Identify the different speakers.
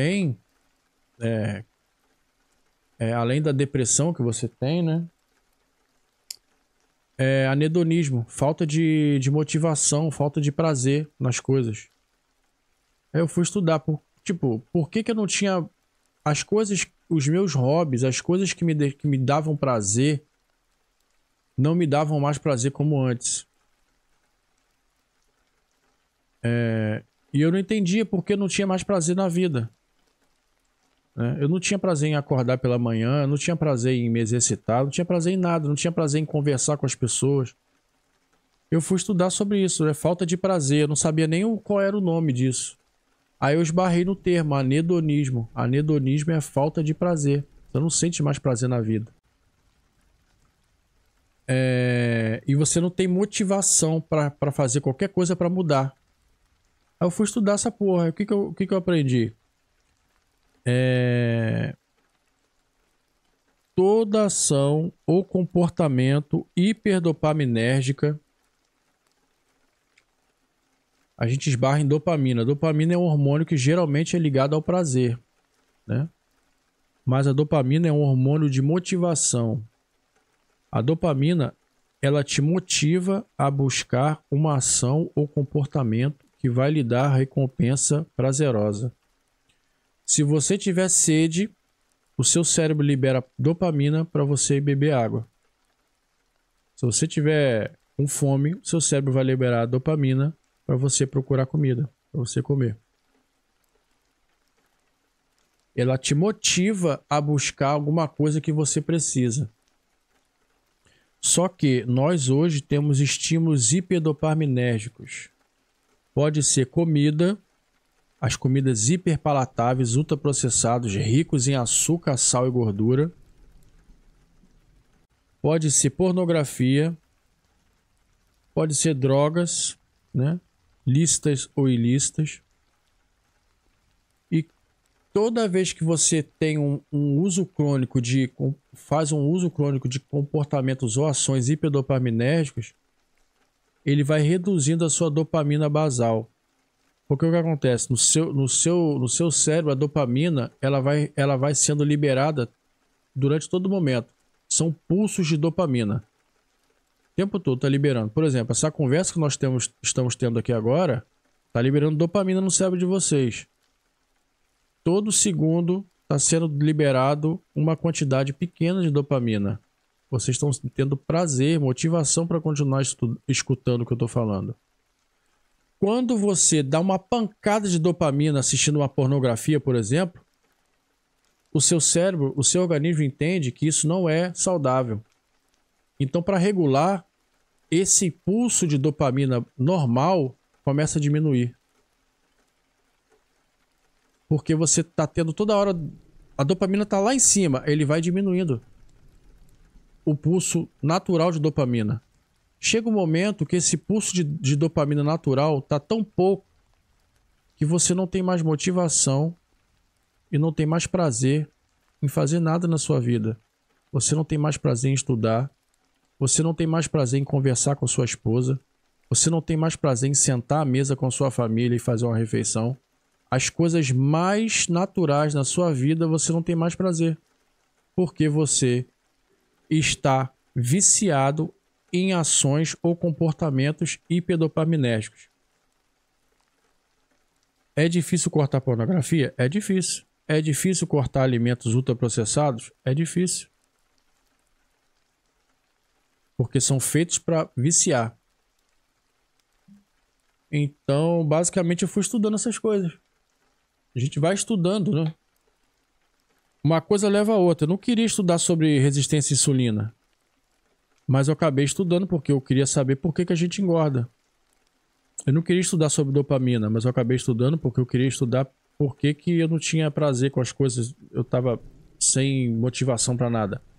Speaker 1: tem, é, é, além da depressão que você tem, né? É anedonismo, falta de, de motivação, falta de prazer nas coisas. Aí eu fui estudar, por, tipo, por que, que eu não tinha as coisas, os meus hobbies, as coisas que me, de, que me davam prazer, não me davam mais prazer como antes. É, e eu não entendia por que não tinha mais prazer na vida. Né? Eu não tinha prazer em acordar pela manhã, não tinha prazer em me exercitar, não tinha prazer em nada, não tinha prazer em conversar com as pessoas. Eu fui estudar sobre isso, é né? falta de prazer, eu não sabia nem qual era o nome disso. Aí eu esbarrei no termo anedonismo. Anedonismo é a falta de prazer. Você não sente mais prazer na vida. É... E você não tem motivação para fazer qualquer coisa para mudar. Aí eu fui estudar essa porra. O que, que, eu, o que, que eu aprendi? é, toda ação ou comportamento hiperdopaminérgica. A gente esbarra em dopamina. dopamina é um hormônio que geralmente é ligado ao prazer, né? Mas a dopamina é um hormônio de motivação. A dopamina, ela te motiva a buscar uma ação ou comportamento que vai lhe dar recompensa prazerosa. Se você tiver sede, o seu cérebro libera dopamina para você beber água. Se você tiver com fome, o seu cérebro vai liberar dopamina para você procurar comida, para você comer. Ela te motiva a buscar alguma coisa que você precisa. Só que nós hoje temos estímulos hiperdopaminérgicos. Pode ser comida, as comidas hiperpalatáveis, ultraprocessados, ricos em açúcar, sal e gordura. Pode ser pornografia, pode ser drogas, né? listas ou ilícitas. E toda vez que você tem um, um uso crônico de um, faz um uso crônico de comportamentos ou ações hiperdopaminérgicas, ele vai reduzindo a sua dopamina basal, porque o que acontece? No seu, no seu, no seu cérebro, a dopamina ela vai, ela vai sendo liberada durante todo o momento. São pulsos de dopamina. O tempo todo está liberando. Por exemplo, essa conversa que nós temos, estamos tendo aqui agora está liberando dopamina no cérebro de vocês. Todo segundo está sendo liberado uma quantidade pequena de dopamina. Vocês estão tendo prazer, motivação para continuar escutando o que eu estou falando quando você dá uma pancada de dopamina assistindo uma pornografia, por exemplo, o seu cérebro, o seu organismo entende que isso não é saudável. Então, para regular, esse pulso de dopamina normal começa a diminuir. Porque você está tendo toda hora. A dopamina está lá em cima, ele vai diminuindo o pulso natural de dopamina. Chega um momento que esse pulso de, de dopamina natural tá tão pouco que você não tem mais motivação e não tem mais prazer em fazer nada na sua vida. Você não tem mais prazer em estudar, você não tem mais prazer em conversar com sua esposa, você não tem mais prazer em sentar à mesa com sua família e fazer uma refeição. As coisas mais naturais na sua vida você não tem mais prazer, porque você está viciado em ações ou comportamentos hipedopaminérgicos. É difícil cortar pornografia? É difícil. É difícil cortar alimentos ultraprocessados? É difícil. Porque são feitos para viciar. Então, basicamente, eu fui estudando essas coisas. A gente vai estudando, né? Uma coisa leva a outra. Eu não queria estudar sobre resistência à insulina. Mas eu acabei estudando porque eu queria saber por que, que a gente engorda. Eu não queria estudar sobre dopamina, mas eu acabei estudando porque eu queria estudar por que, que eu não tinha prazer com as coisas. Eu estava sem motivação para nada.